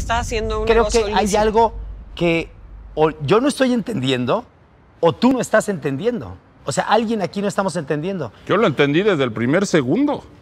está haciendo un Creo que hay algo que o yo no estoy entendiendo o tú no estás entendiendo. O sea, alguien aquí no estamos entendiendo. Yo lo entendí desde el primer segundo.